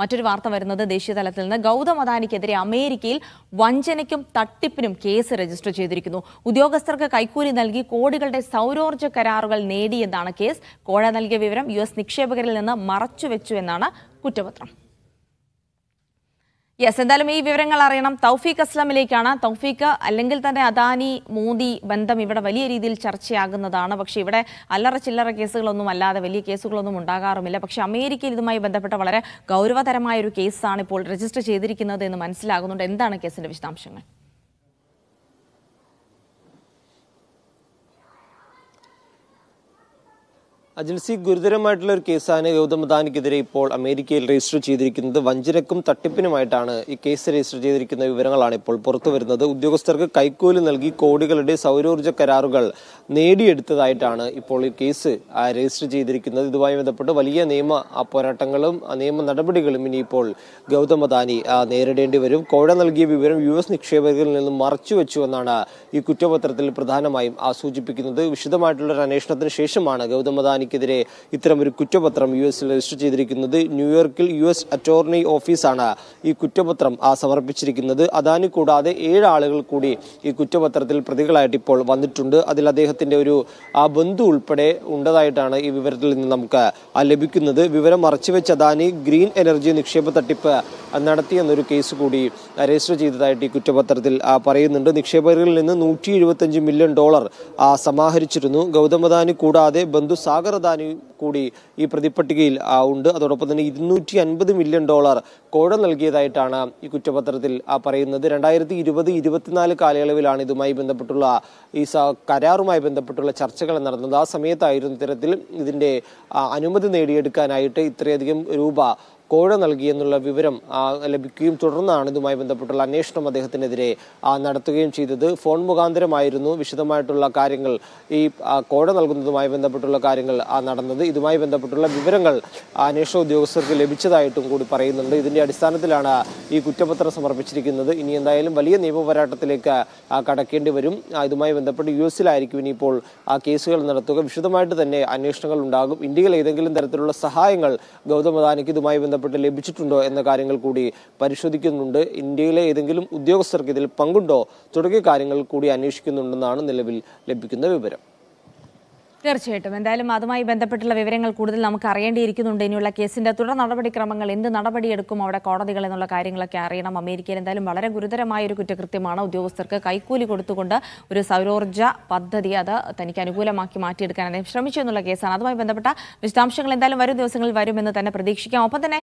മറ്റൊരു വാർത്ത വരുന്നത് ദേശീയ തലത്തിൽ നിന്ന് ഗൗതം അദാനിക്കെതിരെ അമേരിക്കയിൽ വഞ്ചനയ്ക്കും തട്ടിപ്പിനും കേസ് രജിസ്റ്റർ ചെയ്തിരിക്കുന്നു ഉദ്യോഗസ്ഥർക്ക് കൈക്കൂലി നൽകി കോടികളുടെ സൗരോർജ്ജ കരാറുകൾ നേടിയെന്നാണ് കേസ് കോഴ നൽകിയ വിവരം യു നിക്ഷേപകരിൽ നിന്ന് മറച്ചുവെച്ചു എന്നാണ് കുറ്റപത്രം യെസ് എന്തായാലും ഈ വിവരങ്ങൾ അറിയണം തൗഫീഖ് അസ്ലമിലേക്കാണ് തൗഫീഖ് അല്ലെങ്കിൽ തന്നെ അദാനി മോദി ബന്ധം ഇവിടെ വലിയ രീതിയിൽ ചർച്ചയാകുന്നതാണ് പക്ഷെ ഇവിടെ അല്ലറ ചില്ലറ കേസുകളൊന്നും അല്ലാതെ വലിയ കേസുകളൊന്നും ഉണ്ടാകാറുമില്ല പക്ഷെ അമേരിക്കയിൽ ഇതുമായി ബന്ധപ്പെട്ട വളരെ ഗൗരവതരമായ ഒരു കേസാണ് ഇപ്പോൾ രജിസ്റ്റർ ചെയ്തിരിക്കുന്നത് എന്ന് മനസ്സിലാകുന്നുണ്ട് എന്താണ് കേസിന്റെ വിശദാംശങ്ങൾ അജൻസി ഗുരുതരമായിട്ടുള്ള ഒരു കേസാണ് ഗൗതം അദാനിക്കെതിരെ ഇപ്പോൾ അമേരിക്കയിൽ രജിസ്റ്റർ ചെയ്തിരിക്കുന്നത് വഞ്ചനക്കും തട്ടിപ്പിനുമായിട്ടാണ് ഈ കേസ് രജിസ്റ്റർ ചെയ്തിരിക്കുന്ന വിവരങ്ങളാണ് ഇപ്പോൾ പുറത്തു വരുന്നത് ഉദ്യോഗസ്ഥർക്ക് കൈക്കൂലി നൽകി കോടികളുടെ സൗരോർജ്ജ കരാറുകൾ നേടിയെടുത്തതായിട്ടാണ് ഇപ്പോൾ ഈ കേസ് രജിസ്റ്റർ ചെയ്തിരിക്കുന്നത് ഇതുമായി ബന്ധപ്പെട്ട് വലിയ നിയമ പോരാട്ടങ്ങളും നിയമ നടപടികളും ഇനിയിപ്പോൾ ഗൗതം അദാനി നേരിടേണ്ടി വരും കോഴ നൽകിയ വിവരം യു എസ് നിക്ഷേപകരിൽ നിന്നും മറച്ചുവെച്ചു എന്നാണ് ഈ കുറ്റപത്രത്തിൽ പ്രധാനമായും സൂചിപ്പിക്കുന്നത് വിശദമായിട്ടുള്ള ഒരു അന്വേഷണത്തിന് ശേഷമാണ് ഗൗതം അദാനി ഇത്തരം ഇത്തരമൊരു കുറ്റപത്രം യു എസിൽ രജിസ്റ്റർ ചെയ്തിരിക്കുന്നത് ന്യൂയോർക്കിൽ യു എസ് അറ്റോർണി ഓഫീസാണ് ഈ കുറ്റപത്രം സമർപ്പിച്ചിരിക്കുന്നത് അദാനി കൂടാതെ ഏഴ് ആളുകൾ കൂടി ഈ കുറ്റപത്രത്തിൽ പ്രതികളായിട്ട് ഇപ്പോൾ വന്നിട്ടുണ്ട് അതിൽ അദ്ദേഹത്തിന്റെ ഒരു ആ ബന്ധു ഉൾപ്പെടെ ഉണ്ടതായിട്ടാണ് ഈ വിവരത്തിൽ നിന്ന് നമുക്ക് ലഭിക്കുന്നത് വിവരം മറച്ചുവെച്ച അദാനി ഗ്രീൻ എനർജി നിക്ഷേപ തട്ടിപ്പ് നടത്തിയെന്നൊരു കേസ് കൂടി രജിസ്റ്റർ ചെയ്തതായിട്ട് ഈ കുറ്റപത്രത്തിൽ പറയുന്നുണ്ട് നിക്ഷേപകരിൽ നിന്ന് നൂറ്റി മില്യൺ ഡോളർ സമാഹരിച്ചിരുന്നു ഗൗതം അദാനി കൂടാതെ ബന്ധു സാഗർ దాని കൂടി ഈ പ്രതിപ്പട്ടികയിൽ ഉണ്ട് അതോടൊപ്പം തന്നെ ഇരുന്നൂറ്റി അൻപത് മില്യൺ ഡോളർ കോഴ നൽകിയതായിട്ടാണ് ഈ കുറ്റപത്രത്തിൽ പറയുന്നത് രണ്ടായിരത്തി ഇരുപത് ഇരുപത്തിനാല് കാലയളവിലാണ് ഇതുമായി ബന്ധപ്പെട്ടുള്ള ഈ കരാറുമായി ബന്ധപ്പെട്ടുള്ള ചർച്ചകൾ നടന്നത് ആ സമയത്തായിരുന്നു ഇത്തരത്തിൽ ഇതിൻ്റെ അനുമതി നേടിയെടുക്കാനായിട്ട് ഇത്രയധികം രൂപ കോഴ നൽകിയെന്നുള്ള വിവരം ലഭിക്കുകയും തുടർന്നാണ് ഇതുമായി ബന്ധപ്പെട്ടുള്ള അന്വേഷണം അദ്ദേഹത്തിനെതിരെ നടത്തുകയും ചെയ്തത് ഫോൺ മുഖാന്തരമായിരുന്നു വിശദമായിട്ടുള്ള കാര്യങ്ങൾ ഈ കോഴ നൽകുന്നതുമായി ബന്ധപ്പെട്ടുള്ള കാര്യങ്ങൾ നടന്നത് ഇതുമായി ബന്ധപ്പെട്ടുള്ള വിവരങ്ങൾ അന്വേഷണ ഉദ്യോഗസ്ഥർക്ക് ലഭിച്ചതായിട്ടും കൂടി പറയുന്നുണ്ട് ഇതിന്റെ അടിസ്ഥാനത്തിലാണ് ഈ കുറ്റപത്രം സമർപ്പിച്ചിരിക്കുന്നത് ഇനി എന്തായാലും വലിയ നിയമപോരാട്ടത്തിലേക്ക് കടക്കേണ്ടി വരും ഇതുമായി ബന്ധപ്പെട്ട് യു എസിലായിരിക്കും ഇനിയിപ്പോൾ ആ കേസുകൾ നടത്തുക വിശദമായിട്ട് തന്നെ അന്വേഷണങ്ങൾ ഉണ്ടാകും ഇന്ത്യയിൽ ഏതെങ്കിലും തരത്തിലുള്ള സഹായങ്ങൾ ഗൗതം അദാനിക്ക് ഇതുമായി ബന്ധപ്പെട്ട് ലഭിച്ചിട്ടുണ്ടോ എന്ന കാര്യങ്ങൾ കൂടി പരിശോധിക്കുന്നുണ്ട് ഇന്ത്യയിലെ ഏതെങ്കിലും ഉദ്യോഗസ്ഥർക്ക് ഇതിൽ പങ്കുണ്ടോ തുടങ്ങിയ കാര്യങ്ങൾ കൂടി അന്വേഷിക്കുന്നുണ്ടെന്നാണ് നിലവിൽ ലഭിക്കുന്ന വിവരം തീർച്ചയായിട്ടും എന്തായാലും അതുമായി ബന്ധപ്പെട്ടുള്ള വിവരങ്ങൾ കൂടുതൽ നമുക്ക് അറിയേണ്ടിയിരിക്കുന്നുണ്ട് ഇനിയുള്ള കേസിന്റെ തുടർ നടപടിക്രമങ്ങൾ എന്ത് നടപടിയെടുക്കും അവിടെ കോടതികൾ എന്നുള്ള കാര്യങ്ങളൊക്കെ അറിയണം അമേരിക്കയിൽ എന്തായാലും വളരെ ഗുരുതരമായ ഒരു കുറ്റകൃത്യമാണ് ഉദ്യോഗസ്ഥർക്ക് കൈക്കൂലി കൊടുത്തുകൊണ്ട് ഒരു സൗരോർജ്ജ പദ്ധതി അത് തനിക്ക് അനുകൂലമാക്കി മാറ്റിയെടുക്കാൻ അദ്ദേഹം ശ്രമിച്ചു എന്നുള്ള കേസാണ് അതുമായി ബന്ധപ്പെട്ട വിശദാംശങ്ങൾ എന്തായാലും വരും ദിവസങ്ങളിൽ വരുമെന്ന് തന്നെ പ്രതീക്ഷിക്കാം ഒപ്പം തന്നെ